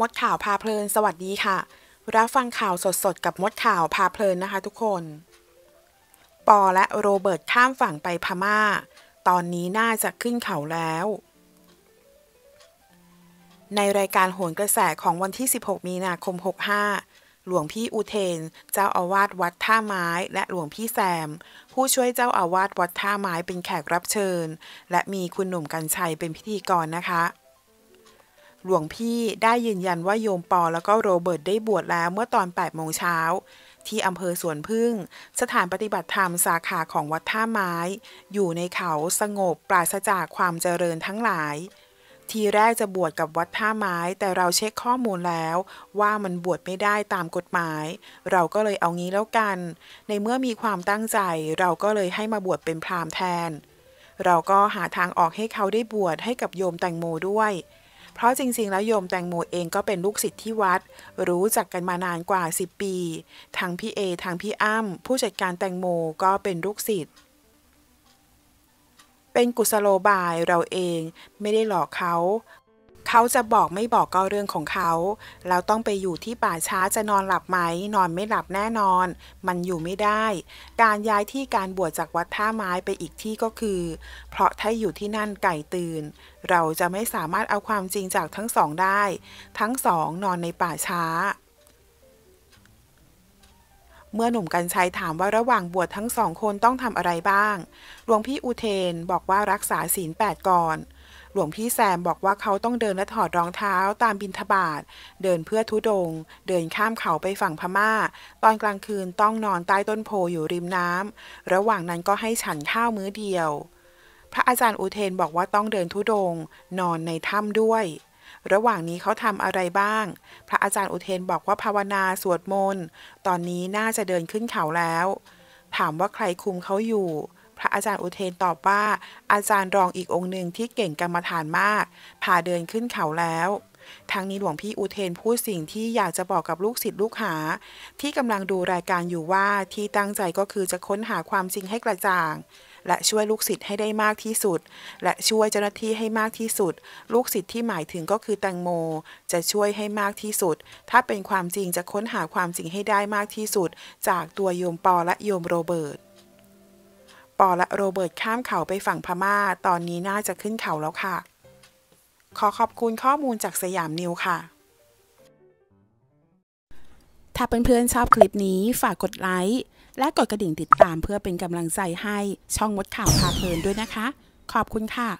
มดข่าวพาเพลินสวัสดีค่ะ รับฟังข่าวสดๆ กับมดข่าว พาเพลินนะคะทุกคน ปอและโรเบิร์ต ข้ามฝั่งไปพมา่า ตอนนี้น่าจะขึ้นเขาแล้ว ในรายการโหนกระแสของวันที่ 16 มีนาคม 65 หลวงพี่อุเทน เจ้าอาวาส วัดท่าไม้และหลวงพี่แซม ผู้ช่วยเจ้าอาวาส วัดท่าไม้เป็นแขกรับเชิญ และมีคุณหนุ่มกัญชัยเป็นพิธีกรนะคะหลวงพี่ได้ยืนยันว่าโยมปอแล้วก็โรเบิร์ตได้บวชแล้วเมื่อตอน8โมงเช้าที่อำเภอสวนพึ่ง สถานปฏิบัติธรรมสาขาของวัดท่าไม้ อยู่ในเขาสงบปราศจากความเจริญทั้งหลาย ทีแรกจะบวชกับวัดท่าไม้แต่เราเช็คข้อมูลแล้ว ว่ามันบวชไม่ได้ตามกฎหมาย เราก็เลยเอางี้แล้วกัน ในเมื่อมีความตั้งใจเราก็เลยให้มาบวชเป็นพรามแทน เราก็หาทางออกให้เขาได้บวชให้กับโยมแตงโมด้วยเพราะจริงๆ แล้วโยมแตงโมเองก็เป็นลูกศิษย์ที่วัด รู้จักกันมานานกว่า 10 ปี ทั้งพี่เอทั้งพี่อ้ำผู้จัดการแตงโมก็เป็นลูกศิษย์เป็นกุศโลบายเราเองไม่ได้หลอกเขาเขาจะบอกไม่บอกก็เรื่องของเขา เราต้องไปอยู่ที่ป่าช้าจะนอนหลับไหม นอนไม่หลับแน่นอน มันอยู่ไม่ได้ การย้ายที่การบวชจากวัดท่าไม้ไปอีกที่ก็คือ เพราะถ้าอยู่ที่นั่นไก่ตื่น เราจะไม่สามารถเอาความจริงจากทั้งสองได้ ทั้งสองนอนในป่าช้า เมื่อหนุ่มกัญชัยถามว่าระหว่างบวชทั้งสองคนต้องทำอะไรบ้าง หลวงพี่อุเทนบอกว่ารักษาศีลแปดก่อนหลวงพี่แซมบอกว่าเขาต้องเดินและถอดรองเท้าตามบินทบาทเดินเพื่อทุดง เดินข้ามเขาไปฝั่งพมา่า ตอนกลางคืนต้องนอนใต้ต้นโพอยู่ริมน้ำ ระหว่างนั้นก็ให้ฉันข้าวมื้อเดียว พระอาจารย์อุเทนบอกว่าต้องเดินทุดง นอนในถ้ำด้วย ระหว่างนี้เขาทำอะไรบ้าง พระอาจารย์อุเทนบอกว่าภาวนาสวดมนต์ ตอนนี้น่าจะเดินขึ้นเขาแล้ว ถามว่าใครคุมเขาอยู่พระอาจารย์อุเทนตอบว่า อาจารย์รองอีกองค์หนึ่งที่เก่งกรรมฐานมากพาเดินขึ้นเขาแล้ว ทั้งนี้หลวงพี่อุเทนพูดสิ่งที่อยากจะบอกกับลูกศิษย์ลูกหา ที่กำลังดูรายการอยู่ว่าที่ตั้งใจก็คือจะค้นหาความจริงให้กระจ่าง และช่วยลูกศิษย์ให้ได้มากที่สุด และช่วยเจ้าหน้าที่ให้มากที่สุด ลูกศิษย์ที่หมายถึงก็คือแตงโม จะช่วยให้มากที่สุด ถ้าเป็นความจริงจะค้นหาความจริงให้ได้มากที่สุด จากตัวโยมปอและโยมโรเบิร์ตปอและโรเบิร์ตข้ามเขาไปฝั่งพมา่า ตอนนี้น่าจะขึ้นเขาแล้วค่ะ ขอขอบคุณข้อมูลจากสยามนิวค่ะ ถ้าเเพื่อนๆชอบคลิปนี้ฝากกดไลค์ และกดกระดิ่งติดตามเพื่อเป็นกำลังใจให้ช่องมดข่าวพาเพลินด้วยนะคะ ขอบคุณค่ะ